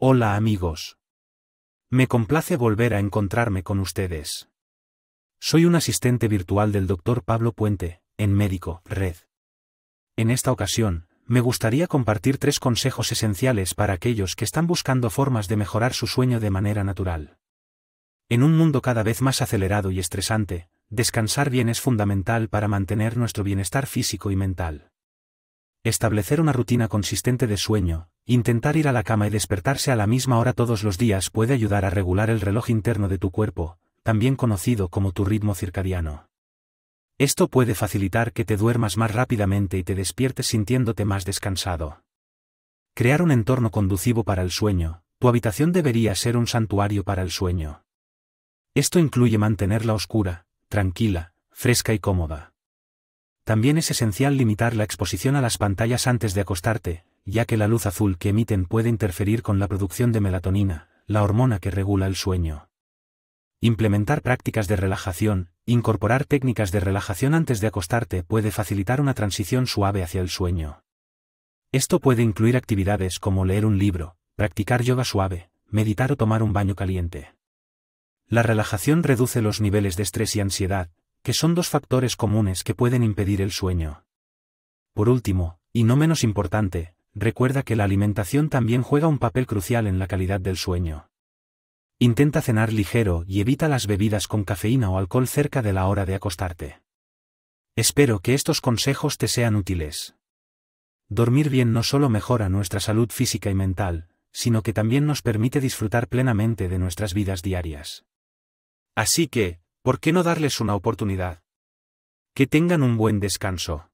Hola amigos. Me complace volver a encontrarme con ustedes. Soy un asistente virtual del Dr. Pablo Puente, en Médico, Red. En esta ocasión, me gustaría compartir tres consejos esenciales para aquellos que están buscando formas de mejorar su sueño de manera natural. En un mundo cada vez más acelerado y estresante, descansar bien es fundamental para mantener nuestro bienestar físico y mental establecer una rutina consistente de sueño, intentar ir a la cama y despertarse a la misma hora todos los días puede ayudar a regular el reloj interno de tu cuerpo, también conocido como tu ritmo circadiano. Esto puede facilitar que te duermas más rápidamente y te despiertes sintiéndote más descansado. Crear un entorno conducivo para el sueño, tu habitación debería ser un santuario para el sueño. Esto incluye mantenerla oscura, tranquila, fresca y cómoda. También es esencial limitar la exposición a las pantallas antes de acostarte, ya que la luz azul que emiten puede interferir con la producción de melatonina, la hormona que regula el sueño. Implementar prácticas de relajación, incorporar técnicas de relajación antes de acostarte puede facilitar una transición suave hacia el sueño. Esto puede incluir actividades como leer un libro, practicar yoga suave, meditar o tomar un baño caliente. La relajación reduce los niveles de estrés y ansiedad, que son dos factores comunes que pueden impedir el sueño. Por último, y no menos importante, recuerda que la alimentación también juega un papel crucial en la calidad del sueño. Intenta cenar ligero y evita las bebidas con cafeína o alcohol cerca de la hora de acostarte. Espero que estos consejos te sean útiles. Dormir bien no solo mejora nuestra salud física y mental, sino que también nos permite disfrutar plenamente de nuestras vidas diarias. Así que, ¿Por qué no darles una oportunidad? Que tengan un buen descanso.